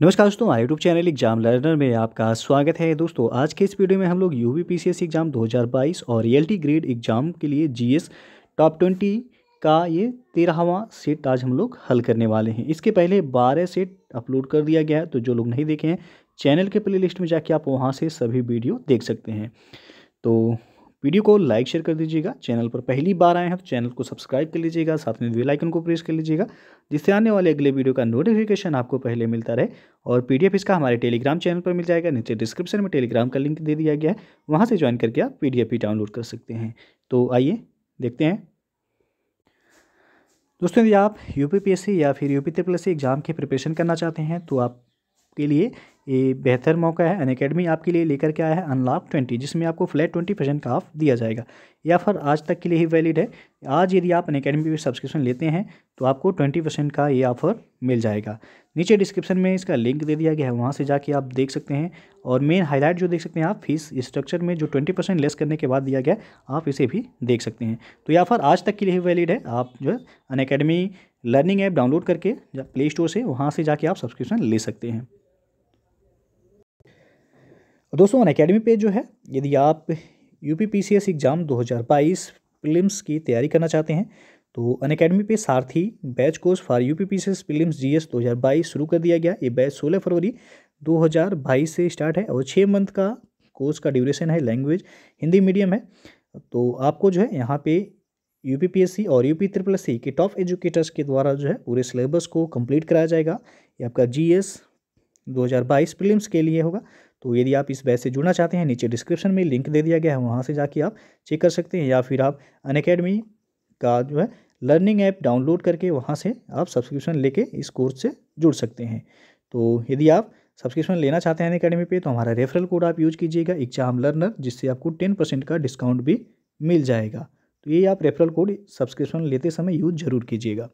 नमस्कार दोस्तों आई यूट्यूब चैनल एग्जाम लर्नर में आपका स्वागत है दोस्तों आज के इस वीडियो में हम लोग यू वी एग्ज़ाम 2022 और रियल्टी ग्रेड एग्ज़ाम के लिए जीएस टॉप 20 का ये तेरहवा सेट आज हम लोग हल करने वाले हैं इसके पहले 12 सेट अपलोड कर दिया गया है तो जो लोग नहीं देखे हैं चैनल के प्ले लिस्ट में जाके आप वहाँ से सभी वीडियो देख सकते हैं तो वीडियो को लाइक शेयर कर दीजिएगा चैनल पर पहली बार आए हैं तो चैनल को सब्सक्राइब कर लीजिएगा साथ में आइकन को प्रेस कर लीजिएगा जिससे आने वाले अगले वीडियो का नोटिफिकेशन आपको पहले मिलता रहे और पीडीएफ इसका हमारे टेलीग्राम चैनल पर मिल जाएगा नीचे डिस्क्रिप्शन में टेलीग्राम का लिंक दे दिया गया है वहाँ से ज्वाइन करके आप पी भी डाउनलोड कर सकते हैं तो आइए देखते हैं दोस्तों यदि आप यू या फिर यू पी एग्ज़ाम की प्रिपरेशन करना चाहते हैं तो आपके लिए ये बेहतर मौका है अनकेडमी आपके लिए लेकर के आया है अनलॉक ट्वेंटी जिसमें आपको फ्लैट ट्वेंटी परसेंट का ऑफ दिया जाएगा या फिर आज तक के लिए ही वैलिड है आज यदि आप अनकेडमी पर सब्सक्रिप्शन लेते हैं तो आपको ट्वेंटी परसेंट का ये ऑफर मिल जाएगा नीचे डिस्क्रिप्शन में इसका लिंक दे दिया गया है वहाँ से जाके आप देख सकते हैं और मेन हाईलाइट जो देख सकते हैं आप फीस स्ट्रक्चर में जो ट्वेंटी परसेंट लेस करने के बाद दिया गया आप इसे भी देख सकते हैं तो यह ऑफर आज तक के लिए ही वैलिड है आप जो है लर्निंग ऐप डाउनलोड करके प्ले स्टोर से वहाँ से जाके आप सब्सक्रिप्शन ले सकते हैं दोस्तों अन अकेडमी पर जो है यदि आप U P P C S exam दो हज़ार बाईस फिल्मस की तैयारी करना चाहते हैं तो अन अकेडमी पे Sarathi batch course for U P P C S prelims G S दो हज़ार बाईस शुरू कर दिया गया ये बैच सोलह फरवरी दो हज़ार बाईस से स्टार्ट है और छः मंथ का कोर्स का ड्यूरेशन है लैंग्वेज हिंदी मीडियम है तो आपको जो है यहाँ पे U P P S C और यू पी ट्रिपल सी के टॉप एजुकेटर्स के द्वारा जो है पूरे सिलेबस को कम्प्लीट कराया जाएगा ये आपका जी एस दो हज़ार बाईस प्रीलिम्स के लिए होगा तो यदि आप इस बैच से जुड़ना चाहते हैं नीचे डिस्क्रिप्शन में लिंक दे दिया गया है वहाँ से जाके आप चेक कर सकते हैं या फिर आप अन का जो है लर्निंग ऐप डाउनलोड करके वहाँ से आप सब्सक्रिप्शन लेके इस कोर्स से जुड़ सकते हैं तो यदि आप सब्सक्रिप्शन लेना चाहते हैं अकेडमी पे तो हमारा रेफरल कोड आप यूज कीजिएगा एग्जाम लर्नर जिससे आपको टेन परसेंट का डिस्काउंट भी मिल जाएगा तो ये आप रेफरल कोड सब्सक्रिप्शन लेते समय यूज जरूर कीजिएगा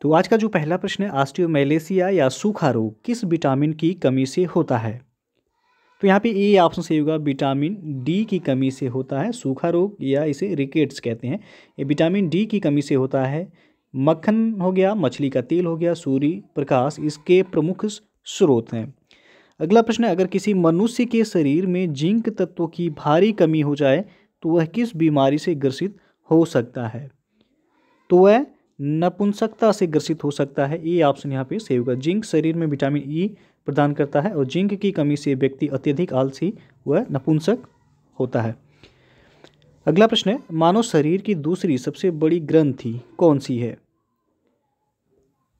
तो आज का जो पहला प्रश्न है आस्टियोमेलेसिया या सूखा रोग किस विटामिन की कमी से होता है तो यहाँ पे ए ऑप्शन सही होगा विटामिन डी की कमी से होता है सूखा रोग या इसे रिकेट्स कहते हैं ये विटामिन डी की कमी से होता है मक्खन हो गया मछली का तेल हो गया सूर्य प्रकाश इसके प्रमुख स्रोत हैं अगला प्रश्न है अगर किसी मनुष्य के शरीर में जिंक तत्व की भारी कमी हो जाए तो वह किस बीमारी से ग्रसित हो सकता है तो वह नपुंसकता से ग्रसित हो सकता है ये ऑप्शन यहाँ पे सही होगा जिंक शरीर में विटामिन ई e प्रदान करता है और जिंक की कमी से व्यक्ति अत्यधिक आलसी व नपुंसक होता है अगला प्रश्न है मानव शरीर की दूसरी सबसे बड़ी ग्रंथि कौन सी है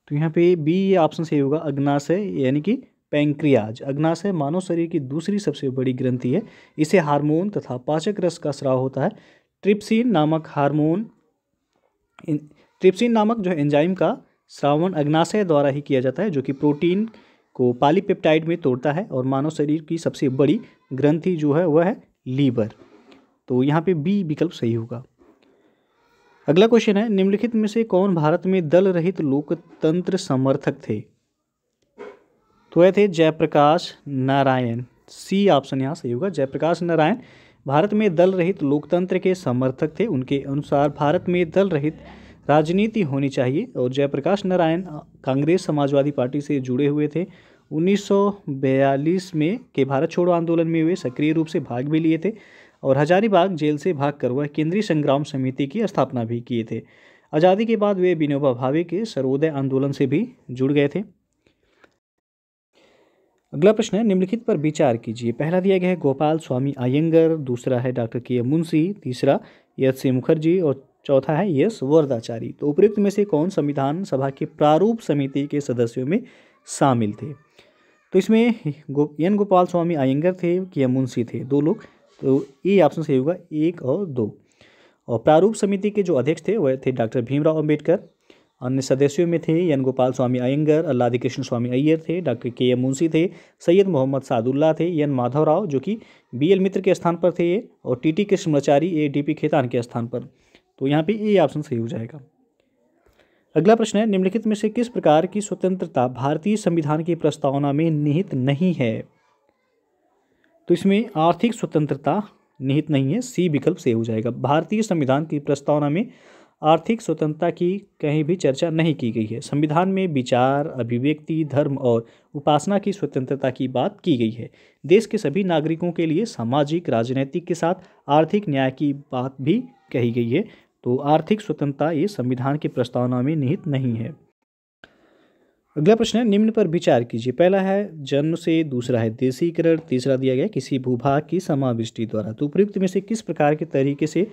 तो यहाँ पे बी ये ऑप्शन सही होगा अग्नाशय यानी कि पैंक्रियाज अग्नाशय मानव शरीर की दूसरी सबसे बड़ी ग्रंथि है इसे हार्मोन तथा पाचक रस का स्राव होता है ट्रिप्सिन नामक हार्मोन ट्रिप्सिन नामक जो एंजाइम का श्रावण अग्नाशय द्वारा ही किया जाता है जो कि प्रोटीन को पालीपेप्टाइड में तोड़ता है और मानव शरीर की सबसे बड़ी ग्रंथि जो है वह है लीवर तो यहाँ पे बी विकल्प सही होगा अगला क्वेश्चन है निम्नलिखित में से कौन भारत में दल रहित लोकतंत्र समर्थक थे तो यह थे जयप्रकाश नारायण सी ऑप्शन यहाँ सही होगा जयप्रकाश नारायण भारत में दल रहित लोकतंत्र के समर्थक थे उनके अनुसार भारत में दल रहित राजनीति होनी चाहिए और जयप्रकाश नारायण कांग्रेस समाजवादी पार्टी से जुड़े हुए थे 1942 में के भारत छोड़ो आंदोलन में वे सक्रिय रूप से भाग भी लिए थे और हजारीबाग जेल से भाग कर वह केंद्रीय संग्राम समिति की स्थापना भी किए थे आज़ादी के बाद वे विनोबा भावे के सर्वोदय आंदोलन से भी जुड़ गए थे अगला प्रश्न है निम्नलिखित पर विचार कीजिए पहला दिया गया है गोपाल स्वामी अयंगर दूसरा है डॉक्टर के मुंशी तीसरा यश मुखर्जी और चौथा है यस वरदाचारी तो उपयुक्त में से कौन संविधान सभा के प्रारूप समिति के सदस्यों में शामिल थे तो इसमें गो एन गोपाल स्वामी आयंगर थे कि या मुंशी थे दो लोग तो ये ऑप्शन सही होगा एक और दो और प्रारूप समिति के जो अध्यक्ष थे वह थे डॉक्टर भीमराव अम्बेडकर अन्य सदस्यों में थे N Gopalaswami Ayyangar Alladi Krishnaswami Iyer थे डॉक्टर के एम मुंशी थे सैयद मोहम्मद सादुल्ला थे एन माधव राव जो कि बी एल मित्र के स्थान पर थे ये और टी टी कृष्णमाचारी ए डी पी खेतान के स्थान पर तो यहाँ पे ये ऑप्शन सही हो जाएगा अगला प्रश्न है निम्नलिखित में से किस प्रकार की स्वतंत्रता भारतीय संविधान की प्रस्तावना में निहित नहीं है तो इसमें आर्थिक स्वतंत्रता निहित नहीं है सी विकल्प सही हो जाएगा भारतीय संविधान की प्रस्तावना में आर्थिक स्वतंत्रता की कहीं भी चर्चा नहीं की गई है संविधान में विचार अभिव्यक्ति धर्म और उपासना की स्वतंत्रता की बात की गई है देश के सभी नागरिकों के लिए सामाजिक राजनैतिक के साथ आर्थिक न्याय की बात भी कही गई है तो आर्थिक स्वतंत्रता ये संविधान की प्रस्तावना में निहित नहीं है अगला प्रश्न है निम्न पर विचार कीजिए पहला है जन्म से दूसरा है देशीकरण तीसरा दिया गया किसी भूभाग की समाविष्टि द्वारा तो उपयुक्त में से किस प्रकार के तरीके से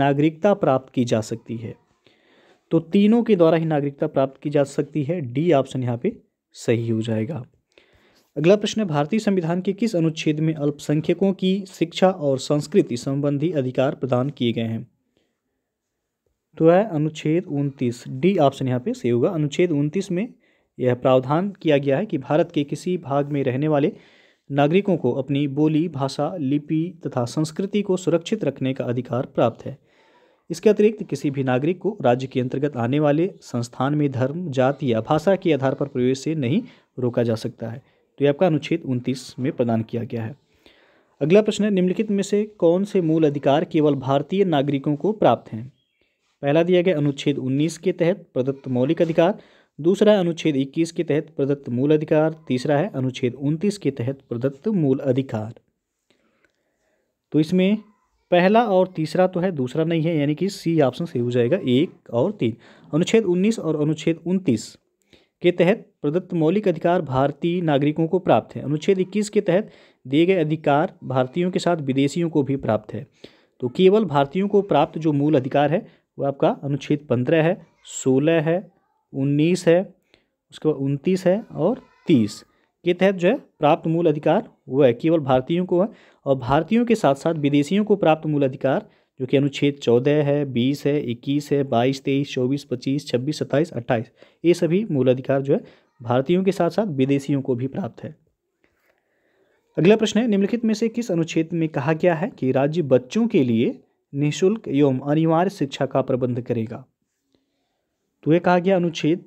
नागरिकता प्राप्त की जा सकती है तो तीनों के द्वारा ही नागरिकता प्राप्त की जा सकती है डी ऑप्शन यहाँ पे सही हो जाएगा अगला प्रश्न है भारतीय संविधान के किस अनुच्छेद में अल्पसंख्यकों की शिक्षा और संस्कृति संबंधी अधिकार प्रदान किए गए हैं तो है अनुच्छेद उनतीस डी ऑप्शन यहाँ पे सही होगा अनुच्छेद उनतीस में यह प्रावधान किया गया है कि भारत के किसी भाग में रहने वाले नागरिकों को अपनी बोली भाषा लिपि तथा संस्कृति को सुरक्षित रखने का अधिकार प्राप्त है इसके अतिरिक्त किसी भी नागरिक को राज्य के अंतर्गत आने वाले संस्थान में धर्म जाति या भाषा के आधार पर प्रवेश से नहीं रोका जा सकता है तो यह आपका अनुच्छेद उनतीस में प्रदान किया गया है अगला प्रश्न है निम्नलिखित में से कौन से मूल अधिकार केवल भारतीय नागरिकों को प्राप्त हैं पहला दिया गया अनुच्छेद 19 के तहत प्रदत्त मौलिक अधिकार दूसरा है अनुच्छेद 21 के तहत प्रदत्त मूल अधिकार तीसरा है अनुच्छेद 29 के तहत प्रदत्त मूल अधिकार तो इसमें पहला और तीसरा तो है दूसरा नहीं है यानी कि सी ऑप्शन सही हो जाएगा एक और तीन अनुच्छेद 19 और अनुच्छेद 29 के तहत प्रदत्त मौलिक अधिकार भारतीय नागरिकों को प्राप्त है अनुच्छेद इक्कीस के तहत दिए गए अधिकार भारतीयों के साथ विदेशियों को भी प्राप्त है तो केवल भारतीयों को प्राप्त जो मूल अधिकार है वो आपका अनुच्छेद पंद्रह है सोलह है उन्नीस है उसके बाद उनतीस है और तीस के तहत जो है प्राप्त मूल अधिकार वह है केवल भारतीयों को है और भारतीयों के साथ साथ विदेशियों को प्राप्त मूल अधिकार जो कि अनुच्छेद चौदह है बीस है इक्कीस है बाईस तेईस चौबीस पच्चीस छब्बीस सत्ताईस अट्ठाईस ये सभी मूल अधिकार जो है भारतीयों के साथ साथ विदेशियों को भी प्राप्त है अगला प्रश्न है निम्नलिखित में से किस अनुच्छेद में कहा गया है कि राज्य बच्चों के लिए निःशुल्क एवं अनिवार्य शिक्षा का प्रबंध करेगा तो यह कहा गया अनुच्छेद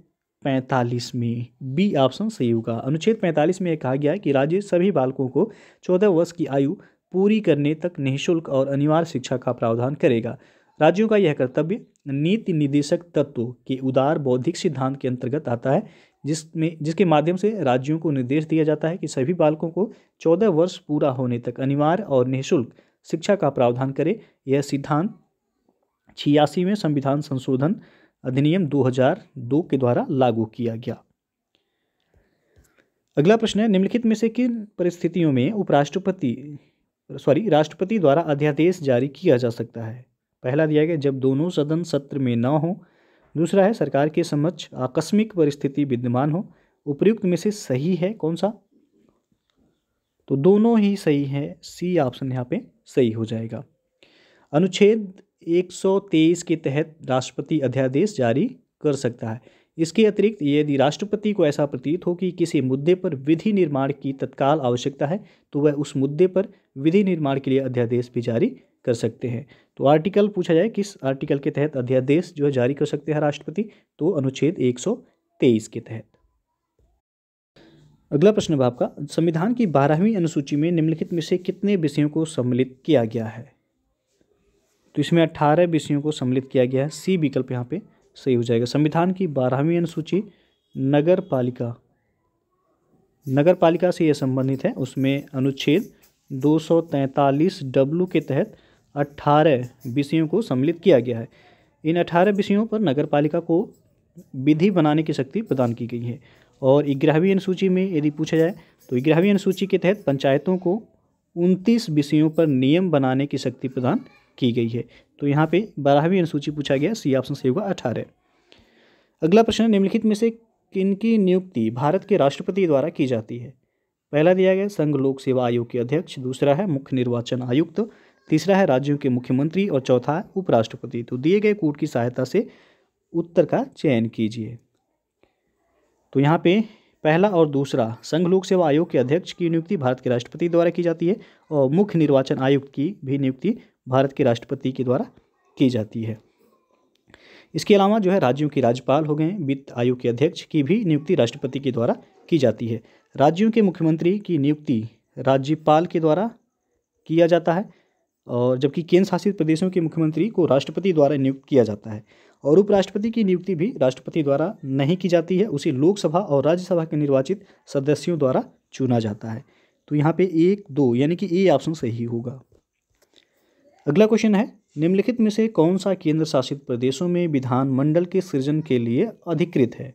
पैंतालीस में बी ऑप्शन सही होगा अनुच्छेद पैंतालीस में कहा गया कि राज्य सभी बालकों को चौदह वर्ष की आयु पूरी करने तक निःशुल्क और अनिवार्य शिक्षा का प्रावधान करेगा राज्यों का यह कर्तव्य नीति निदेशक तत्व के उदार बौद्धिक सिद्धांत के अंतर्गत आता है जिसमें जिसके माध्यम से राज्यों को निर्देश दिया जाता है कि सभी बालकों को चौदह वर्ष पूरा होने तक अनिवार्य और निःशुल्क शिक्षा का प्रावधान करे यह सिद्धांत छियासी में संविधान संशोधन अधिनियम 2002 के द्वारा लागू किया गया अगला प्रश्न है निम्नलिखित में से किन परिस्थितियों में उपराष्ट्रपति सॉरी राष्ट्रपति द्वारा अध्यादेश जारी किया जा सकता है पहला दिया गया जब दोनों सदन सत्र में न हो दूसरा है सरकार के समक्ष आकस्मिक परिस्थिति विद्यमान हो उपयुक्त में से सही है कौन सा तो दोनों ही सही हैं सी ऑप्शन यहाँ पे सही हो जाएगा अनुच्छेद 123 के तहत राष्ट्रपति अध्यादेश जारी कर सकता है इसके अतिरिक्त यदि राष्ट्रपति को ऐसा प्रतीत हो कि किसी मुद्दे पर विधि निर्माण की तत्काल आवश्यकता है तो वह उस मुद्दे पर विधि निर्माण के लिए अध्यादेश भी जारी कर सकते हैं तो आर्टिकल पूछा जाए किस आर्टिकल के तहत अध्यादेश जो है जारी कर सकते हैं राष्ट्रपति तो अनुच्छेद 123 के तहत अगला प्रश्न है का संविधान की बारहवीं अनुसूची में निम्नलिखित में से कितने विषयों को सम्मिलित किया गया है तो इसमें अट्ठारह विषयों को सम्मिलित किया गया है सी विकल्प यहाँ पे सही हो जाएगा संविधान की बारहवीं अनुसूची नगर पालिका नगर पालिका से यह संबंधित है उसमें अनुच्छेद 243 डब्लू के तहत अट्ठारह विषयों को सम्मिलित किया गया है इन अट्ठारह विषयों पर नगर पालिका को विधि बनाने की शक्ति प्रदान की गई है और ग्यारहवीं अनुसूची में यदि पूछा जाए तो ग्यारहवीं अनुसूची के तहत पंचायतों को उनतीस विषयों पर नियम बनाने की शक्ति प्रदान की गई है तो यहाँ पे बारहवीं अनुसूची पूछा गया सी ऑप्शन सही होगा अठारह अगला प्रश्न निम्नलिखित में से किनकी नियुक्ति भारत के राष्ट्रपति द्वारा की जाती है पहला दिया गया संघ लोक सेवा आयोग के अध्यक्ष दूसरा है मुख्य निर्वाचन आयुक्त तीसरा है राज्यों के मुख्यमंत्री और चौथा है उपराष्ट्रपति तो दिए गए कूट की सहायता से उत्तर का चयन कीजिए तो यहाँ पे पहला और दूसरा संघ लोक सेवा आयोग के अध्यक्ष की नियुक्ति भारत के राष्ट्रपति द्वारा की जाती है और मुख्य निर्वाचन आयुक्त की भी नियुक्ति भारत के राष्ट्रपति के द्वारा की जाती है इसके अलावा जो है राज्यों के राज्यपाल हो गए वित्त आयोग के अध्यक्ष की भी नियुक्ति राष्ट्रपति के द्वारा की जाती है राज्यों के मुख्यमंत्री की नियुक्ति राज्यपाल के द्वारा किया जाता है और जबकि केंद्र शासित प्रदेशों के मुख्यमंत्री को राष्ट्रपति द्वारा नियुक्त किया जाता है और उपराष्ट्रपति की नियुक्ति भी राष्ट्रपति द्वारा नहीं की जाती है उसे लोकसभा और राज्यसभा के निर्वाचित सदस्यों द्वारा चुना जाता है तो यहाँ पे एक दो यानी कि ए ऑप्शन सही होगा अगला क्वेश्चन है निम्नलिखित में से कौन सा केंद्र शासित प्रदेशों में विधानमंडल के सृजन के लिए अधिकृत है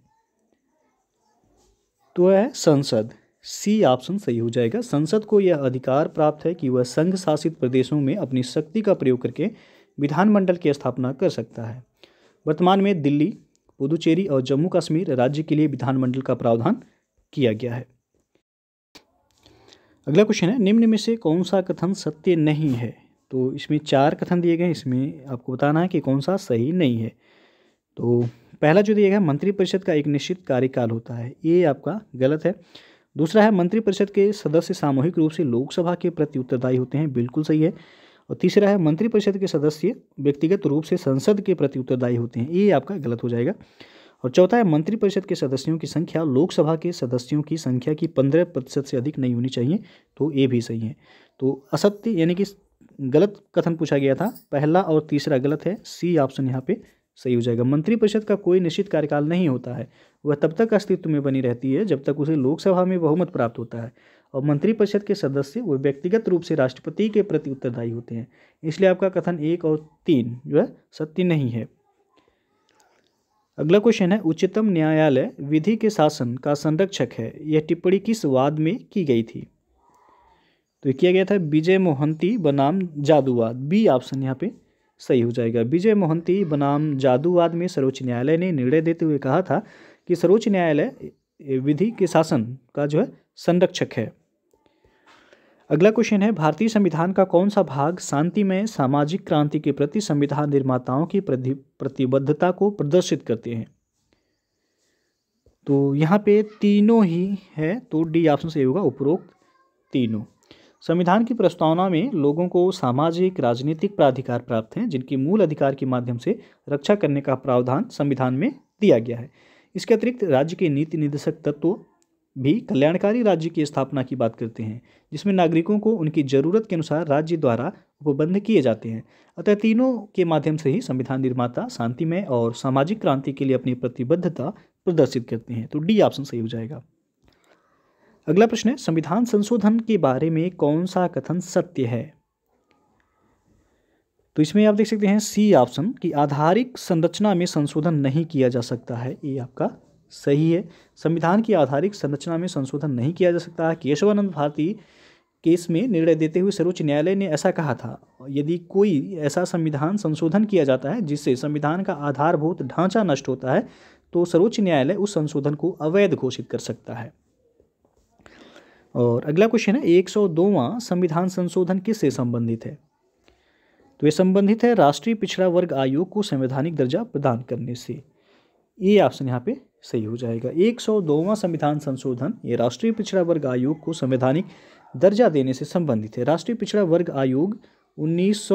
तो है संसद सी ऑप्शन सही हो जाएगा संसद को यह अधिकार प्राप्त है कि वह संघ शासित प्रदेशों में अपनी शक्ति का प्रयोग करके विधानमंडल की स्थापना कर सकता है वर्तमान में दिल्ली पुदुचेरी और जम्मू कश्मीर राज्य के लिए विधानमंडल का प्रावधान किया गया है अगला क्वेश्चन है निम्न में से कौन सा कथन सत्य नहीं है तो इसमें चार कथन दिए गए इसमें आपको बताना है कि कौन सा सही नहीं है तो पहला जो दिया गया मंत्रिपरिषद का एक निश्चित कार्यकाल होता है ये आपका गलत है दूसरा है मंत्रिपरिषद के सदस्य सामूहिक रूप से लोकसभा के प्रति उत्तरदायी होते हैं बिल्कुल सही है और तीसरा है मंत्रिपरिषद के सदस्य व्यक्तिगत रूप से संसद के प्रति उत्तरदायी होते हैं ये आपका गलत हो जाएगा और चौथा है मंत्रिपरिषद के सदस्यों की संख्या लोकसभा के सदस्यों की संख्या की पंद्रह प्रतिशत से अधिक नहीं होनी चाहिए तो ये भी सही है तो असत्य यानी कि गलत कथन पूछा गया था पहला और तीसरा गलत है सी ऑप्शन यहाँ पे सही हो जाएगा मंत्रिपरिषद का कोई निश्चित कार्यकाल नहीं होता है वह तब तक अस्तित्व में बनी रहती है जब तक उसे लोकसभा में बहुमत प्राप्त होता है और मंत्रिपरिषद के सदस्य वो व्यक्तिगत रूप से राष्ट्रपति के प्रति उत्तरदायी होते हैं इसलिए आपका कथन एक और तीन जो है सत्य नहीं है अगला क्वेश्चन है उच्चतम न्यायालय विधि के शासन का संरक्षक है यह टिप्पणी किस वाद में की गई थी तो किया गया था विजय मोहंती बनाम जादूवाद बी ऑप्शन यहाँ पे सही हो जाएगा विजय मोहंती बनाम जादूवाद में सर्वोच्च न्यायालय ने निर्णय देते हुए कहा था कि सर्वोच्च न्यायालय विधि के शासन का जो है संरक्षक है अगला क्वेश्चन है भारतीय संविधान का कौन सा भाग शांति में सामाजिक क्रांति के प्रति संविधान निर्माताओं की प्रतिबद्धता को प्रदर्शित करते हैं तो यहाँ पे तीनों ही है तो डी ऑप्शन सही होगा उपरोक्त तीनों संविधान की प्रस्तावना में लोगों को सामाजिक राजनीतिक प्राधिकार प्राप्त हैं जिनकी मूल अधिकार के माध्यम से रक्षा करने का प्रावधान संविधान में दिया गया है इसके अतिरिक्त राज्य के नीति निर्देशक तत्व भी कल्याणकारी राज्य की स्थापना की बात करते हैं जिसमें नागरिकों को उनकी ज़रूरत के अनुसार राज्य द्वारा उपबंध किए जाते हैं अतः तीनों के माध्यम से ही संविधान निर्माता शांति में और सामाजिक क्रांति के लिए अपनी प्रतिबद्धता प्रदर्शित करते हैं तो डी ऑप्शन सही हो जाएगा अगला प्रश्न है संविधान संशोधन के बारे में कौन सा कथन सत्य है तो इसमें आप देख सकते हैं सी ऑप्शन कि आधारिक संरचना में संशोधन नहीं किया जा सकता है ये आपका सही है संविधान की आधारिक संरचना में संशोधन नहीं किया जा सकता है केशवानंद भारती केस में निर्णय देते हुए सर्वोच्च न्यायालय ने ऐसा कहा था यदि कोई ऐसा संविधान संशोधन किया जाता है जिससे संविधान का आधारभूत ढांचा नष्ट होता है तो सर्वोच्च न्यायालय उस संशोधन को अवैध घोषित कर सकता है और अगला क्वेश्चन है एक सौ संविधान संशोधन किससे संबंधित है तो ये संबंधित है राष्ट्रीय पिछड़ा वर्ग आयोग को संवैधानिक दर्जा प्रदान करने से ये ऑप्शन यहाँ पे सही हो जाएगा एक सौ दोवां संविधान संशोधन ये राष्ट्रीय पिछड़ा वर्ग आयोग को संवैधानिक दर्जा देने से संबंधित है राष्ट्रीय पिछड़ा वर्ग आयोग उन्नीस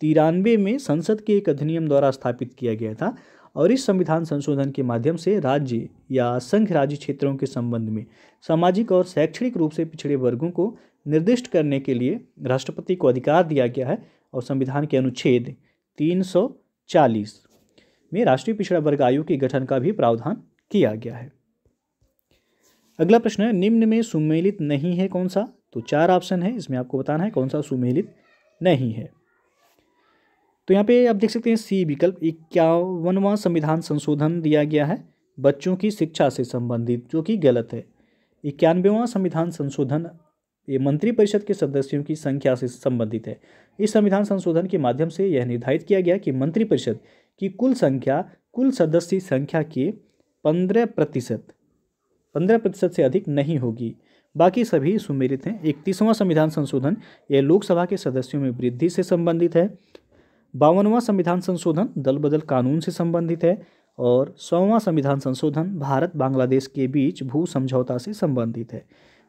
तिरानवे में संसद के एक अधिनियम द्वारा स्थापित किया गया था और इस संविधान संशोधन के माध्यम से राज्य या संघ राज्य क्षेत्रों के संबंध में सामाजिक और शैक्षणिक रूप से पिछड़े वर्गों को निर्दिष्ट करने के लिए राष्ट्रपति को अधिकार दिया गया है और संविधान के अनुच्छेद 340 में राष्ट्रीय पिछड़ा वर्ग आयोग के गठन का भी प्रावधान किया गया है अगला प्रश्न है निम्न में सुमेलित नहीं है कौन सा तो चार ऑप्शन है इसमें आपको बताना है कौन सा सुमेलित नहीं है तो यहाँ पे आप देख सकते हैं सी विकल्प इक्यावनवा संविधान संशोधन दिया गया है बच्चों की शिक्षा से संबंधित जो कि गलत है इक्यानवेवा संविधान संशोधन ये मंत्रिपरिषद के सदस्यों की संख्या से संबंधित है इस संविधान संशोधन के माध्यम से यह निर्धारित किया गया कि मंत्रिपरिषद की कुल संख्या कुल सदस्य संख्या के पंद्रह प्रतिशत पंद्रह प्रतिशत से अधिक नहीं होगी बाकी सभी सुमेरित हैं इकतीसवां संविधान संशोधन यह लोकसभा के सदस्यों में वृद्धि से संबंधित है बावनवा संविधान संशोधन दल बदल कानून से संबंधित है और सौवां संविधान संशोधन भारत बांग्लादेश के बीच भू समझौता से संबंधित है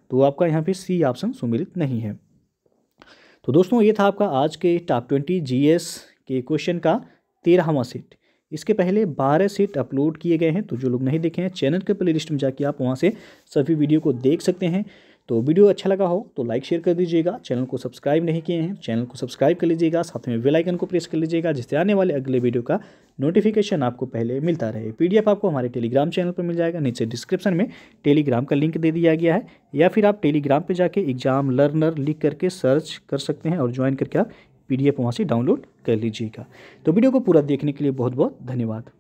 तो आपका यहाँ पे सी ऑप्शन सुमिलित नहीं है तो दोस्तों ये था आपका आज के top twenty G S question का तेरहवा सेट इसके पहले बारह सेट अपलोड किए गए हैं तो जो लोग नहीं देखे हैं चैनल के प्ले लिस्ट में जाके आप वहाँ से सभी वीडियो को देख सकते हैं तो वीडियो अच्छा लगा हो तो लाइक शेयर कर दीजिएगा चैनल को सब्सक्राइब नहीं किए हैं चैनल को सब्सक्राइब कर लीजिएगा साथ में बेल आइकन को प्रेस कर लीजिएगा जिससे आने वाले अगले वीडियो का नोटिफिकेशन आपको पहले मिलता रहे पीडीएफ आपको हमारे टेलीग्राम चैनल पर मिल जाएगा नीचे डिस्क्रिप्शन में टेलीग्राम का लिंक दे दिया गया है या फिर आप टेलीग्राम पर जाके एग्जाम लर्नर लिख करके सर्च कर सकते हैं और ज्वाइन करके आप पी डी एफ वहाँ से डाउनलोड कर लीजिएगा तो वीडियो को पूरा देखने के लिए बहुत बहुत धन्यवाद